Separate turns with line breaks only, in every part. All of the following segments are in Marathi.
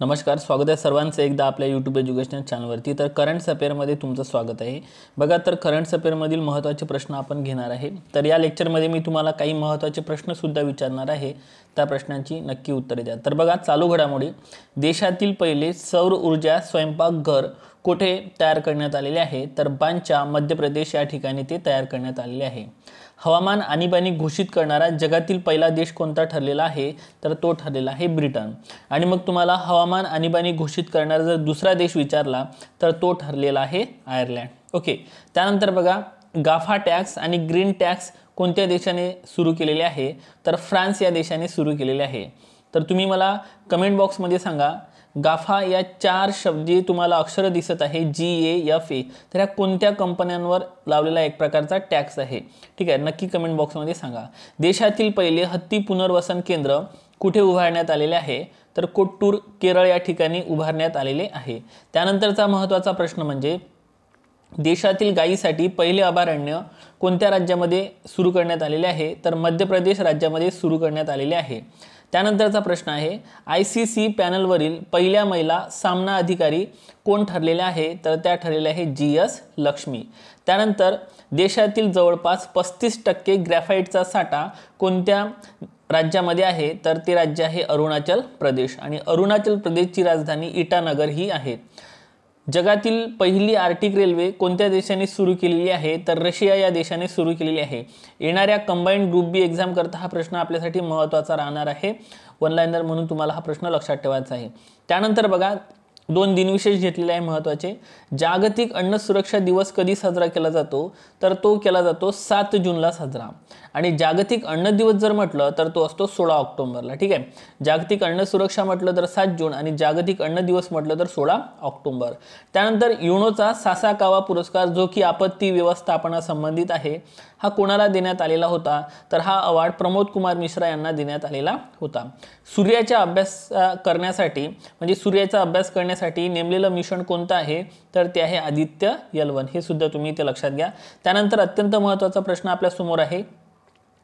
नमस्कार स्वागत आहे सर्वांचं एकदा आपल्या यूट्यूब एज्युकेशन चॅनलवरती तर करंट अफेअरमध्ये तुमचं स्वागत आहे बघा तर करंट अफेअरमधील महत्त्वाचे प्रश्न आपण घेणार आहे तर या लेक्चरमध्ये मी तुम्हाला काही महत्त्वाचे प्रश्नसुद्धा विचारणार आहे त्या प्रश्नांची नक्की उत्तरे द्या तर बघा चालू घडामोडी देशातील पहिले सौर ऊर्जा स्वयंपाकघर कुठे तयार करण्यात आलेले आहे तर बांच्या मध्य प्रदेश या ठिकाणी ते तयार करण्यात आलेले आहे हवामान आणीबाणी घोषित करणारा जगातील पहिला देश कोणता ठरलेला आहे तर तो ठरलेला आहे ब्रिटन आणि मग तुम्हाला हवामान आणीबाणी घोषित करणारा जर दुसरा देश विचारला तर तो ठरलेला आहे आयर्लंड ओके त्यानंतर बघा गाफा टॅक्स आणि ग्रीन टॅक्स कोणत्या देशाने सुरू केलेले आहे तर फ्रान्स या देशाने सुरू केलेले आहे तर तुम्ही मला कमेंट बॉक्समध्ये सांगा गाफा या चार शब्दी तुम्हाला अक्षर दिसत आहे जी ए एफ ए तर ह्या कोणत्या कंपन्यांवर लावलेला एक प्रकारचा टॅक्स आहे ठीक आहे नक्की कमेंट बॉक्समध्ये सांगा देशातील पहिले हत्ती पुनर्वसन केंद्र कुठे उभारण्यात आलेले आहे तर कोट्टूर केरळ या ठिकाणी उभारण्यात आलेले आहे त्यानंतरचा महत्त्वाचा प्रश्न म्हणजे देशातील गायीसाठी पहिले अभयारण्य कोणत्या राज्यामध्ये सुरू करण्यात आलेले आहे तर मध्य प्रदेश राज्यामध्ये सुरू करण्यात आलेले आहे त्यानंतरचा प्रश्न आहे आय सी सी पॅनलवरील पहिल्या महिला सामना अधिकारी कोण ठरलेल्या आहे तर त्या ठरलेल्या आहे जी एस लक्ष्मी त्यानंतर देशातील जवळपास पस्तीस टक्के ग्रॅफाईटचा साठा कोणत्या राज्यामध्ये आहे तर ते राज्य आहे अरुणाचल प्रदेश आणि अरुणाचल प्रदेशची राजधानी इटानगर ही आहे जगातील पहिली आर्टिक रेल्वे कोणत्या देशाने सुरू केलेली आहे तर रशिया या देशाने सुरू केलेली आहे येणाऱ्या कंबाईंड ग्रुप बी एक्झाम करता हा प्रश्न आपल्यासाठी महत्त्वाचा राहणार आहे वनलायनर म्हणून तुम्हाला हा प्रश्न लक्षात ठेवायचा आहे त्यानंतर बघा दोन दिनविशेष घेतलेले आहे महत्त्वाचे जागतिक अन्न सुरक्षा दिवस कधी साजरा केला जातो तर तो केला जातो सात जूनला साजरा आणि जागतिक अन्न दिवस जर म्हटलं तर तो असतो सोळा ऑक्टोंबरला ठीक आहे जागतिक अन्न सुरक्षा म्हटलं तर सात जून आणि जागतिक अन्न दिवस म्हटलं तर सोळा ऑक्टोंबर त्यानंतर युनोचा सासाकावा पुरस्कार जो की आपत्ती व्यवस्थापना संबंधित आहे हा कोणाला देण्यात आलेला होता तर हा अवॉर्ड प्रमोद कुमार मिश्रा यांना देण्यात आलेला होता सूर्याचा अभ्यास करण्यासाठी म्हणजे सूर्याचा अभ्यास करण्यासाठी नेमलेलं मिशन कोणतं आहे तर ते आहे आदित्य यलवन हे सुद्धा तुम्ही इथे लक्षात घ्या त्यानंतर अत्यंत महत्त्वाचा प्रश्न आपल्यासमोर आहे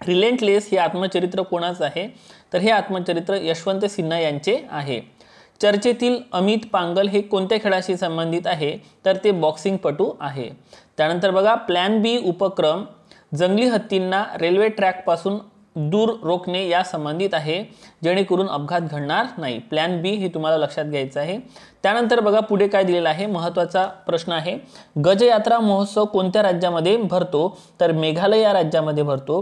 रिलेंटलेस हे आत्मचरित्र कोणाचं आहे तर हे आत्मचरित्र यशवंत सिन्हा यांचे आहे चर्चेतील अमित पांगल हे कोणत्या खेळाशी संबंधित आहे तर ते बॉक्सिंगपटू आहे त्यानंतर बघा प्लॅन बी उपक्रम जंगली हत्तींना रेल्वे ट्रॅकपासून दूर रोखणे या संबंधित आहे जेणेकरून अपघात घडणार नाही प्लॅन बी हे तुम्हाला लक्षात घ्यायचं आहे त्यानंतर बघा पुढे काय दिलेलं आहे महत्त्वाचा प्रश्न आहे गजयात्रा महोत्सव कोणत्या राज्यामध्ये भरतो तर मेघालय या राज्यामध्ये भरतो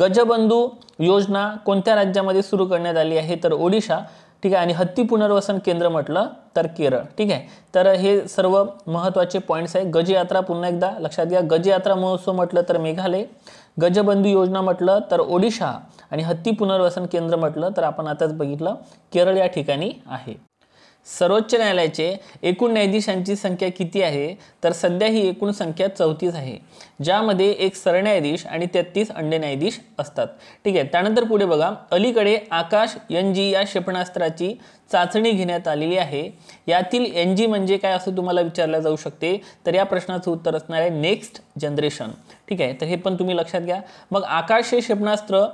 गजबंधू योजना कोणत्या राज्यामध्ये सुरू करण्यात आली आहे तर ओडिशा ठीक आहे आणि हत्ती पुनर्वसन केंद्र म्हटलं तर केरळ ठीक आहे तर हे सर्व महत्त्वाचे पॉईंट्स आहे गजयात्रा पुन्हा एकदा लक्षात घ्या गजयात्रा महोत्सव म्हटलं तर मेघालय गजबंधू योजना म्हटलं तर ओडिशा आणि हत्ती पुनर्वसन केंद्र म्हटलं तर आपण आताच बघितलं केरळ या ठिकाणी आहे सर्वोच्च न्यायालयाचे एकूण न्यायाधीशांची संख्या किती आहे तर सध्या ही एकूण संख्या चौतीस आहे ज्यामध्ये एक सरन्यायाधीश आणि तेहतीस अंडे न्यायाधीश असतात ठीक आहे त्यानंतर पुढे बघा अलीकडे आकाश एन जी या क्षेपणास्त्राची चाचणी घेण्यात आलेली आहे यातील एन जी म्हणजे काय असं तुम्हाला विचारलं जाऊ शकते तर या प्रश्नाचं उत्तर असणार आहे नेक्स्ट जनरेशन ठीक आहे तर हे पण तुम्ही लक्षात घ्या मग आकाश हे क्षेपणास्त्र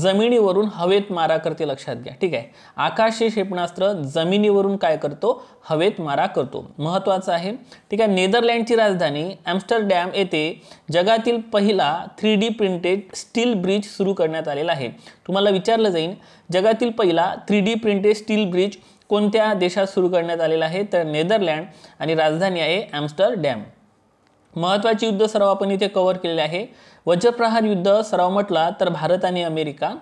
जमिनीवरून हवेत मारा करते लक्षात घ्या ठीक आहे आकाश क्षेपणास्त्र जमिनीवरून काय करतो हवेत मारा करतो महत्त्वाचं आहे ठीक आहे नेदरलँडची राजधानी ॲम्स्टरडॅम येथे जगातील पहिला three D printed steel bridge सुरू करण्यात आलेला आहे तुम्हाला विचारलं जाईल जगातील पहिला three D printed steel bridge कोणत्या देशात सुरू करण्यात आलेला आहे तर नेदरलँड आणि राजधानी आहे ॲम्स्टरडॅम महत्त्वाचे युद्ध सराव आपण इथे कव्हर केलेले आहे वज्रप्रहार युद्ध सराव म्हटला तर भारत आणि अमेरिका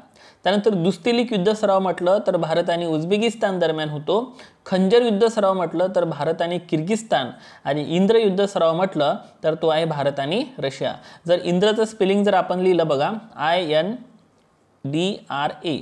त्यानंतर दुस्तिलिक युद्ध सराव म्हटलं तर भारत आणि उझबेकिस्तान दरम्यान होतो खंजर युद्ध सराव म्हटलं तर भारत आणि किर्गिस्तान आणि इंद्र युद्ध सराव म्हटलं तर तो आहे भारत आणि रशिया जर इंद्रचं स्पेलिंग जर आपण लिहिलं बघा I N D R A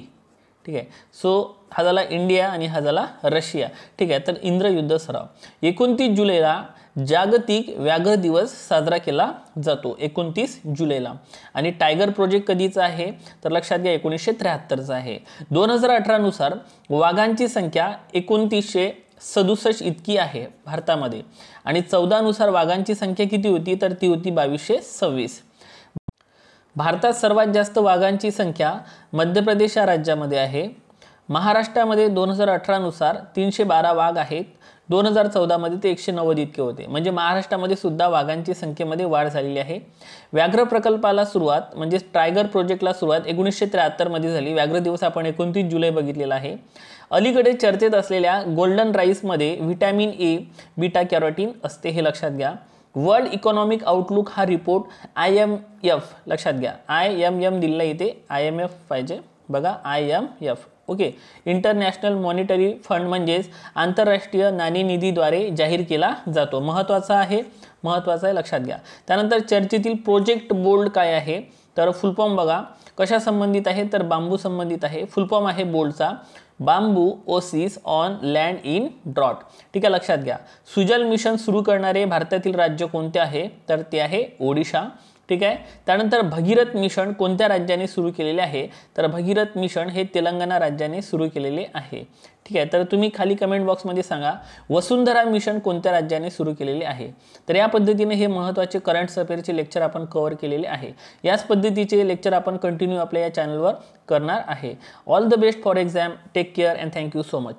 ठीक आहे सो हा झाला इंडिया आणि हा झाला रशिया ठीक आहे तर इंद्रयुद्ध सराव एकोणतीस जुलैला जागतिक व्याघ्र दिवस साजरा केला जातो एकोणतीस जुलैला आणि टायगर प्रोजेक्ट कधीचा आहे तर लक्षात घ्या एकोणीसशे त्र्याहत्तरचा आहे दोन हजार अठरानुसार वाघांची संख्या एकोणतीसशे सदुसष्ट इतकी आहे भारतामध्ये आणि चौदानुसार वाघांची संख्या किती होती तर ती होती बावीसशे सव्वीस भारतात सर्वात जास्त वाघांची संख्या मध्य प्रदेश या राज्यामध्ये आहे महाराष्ट्रामध्ये दोन हजार अठरानुसार तीनशे बारा वाघ आहेत दोन हजार चौदामध्ये ते एकशे नव्वद इतके होते म्हणजे महाराष्ट्रामध्ये सुद्धा वाघांची संख्येमध्ये वाढ झालेली आहे व्याघ्र प्रकल्पाला सुरुवात म्हणजे टायगर प्रोजेक्टला सुरुवात एकोणीसशे त्र्याहत्तरमध्ये झाली व्याघ्र दिवस आपण एकोणतीस जुलै बघितलेला आहे अलीकडे चर्चेत असलेल्या गोल्डन राईसमध्ये व्हिटॅमिन ए बीटा कॅरोटीन असते हे लक्षात घ्या वर्ल्ड इकॉनॉमिक आउटलुक हा रिपोर्ट आय एम एफ लक्षात घ्या आय एम एम दिलेला इथे आय एम एफ पाहिजे बघा I M F okay international monetary fund म्हणजेच आंतरराष्ट्रीय नाणेनिधीद्वारे जाहीर केला जातो महत्त्वाचा आहे महत्त्वाचा आहे लक्षात घ्या त्यानंतर चर्चेतील प्रोजेक्ट बोल्ड काय आहे तर फुलफॉर्म बघा कशा संबंधित आहे तर बांबू संबंधित आहे फुलफॉर्म आहे बोल्डचा bamboo oasis on land in drought ठीक आहे लक्षात घ्या सुजल मिशन सुरू करणारे भारतातील राज्य कोणते आहे तर ते आहे ओडिशा ठीक आहे त्यानंतर भगीरथ मिशन कोणत्या राज्याने सुरू केलेले आहे तर भगीरथ मिशन हे तेलंगणा राज्याने सुरू केलेले आहे ठीक आहे तर तुम्ही खाली कमेंट बॉक्समध्ये सांगा वसुंधरा मिशन कोणत्या राज्याने सुरू केलेले आहे तर या पद्धतीने हे महत्त्वाचे करंट अफेअरचे लेक्चर आपण कव्हर केलेले आहे याच पद्धतीचे लेक्चर आपण कंटिन्यू आपल्या या चॅनलवर करणार आहे all the best for exam take care and thank you so much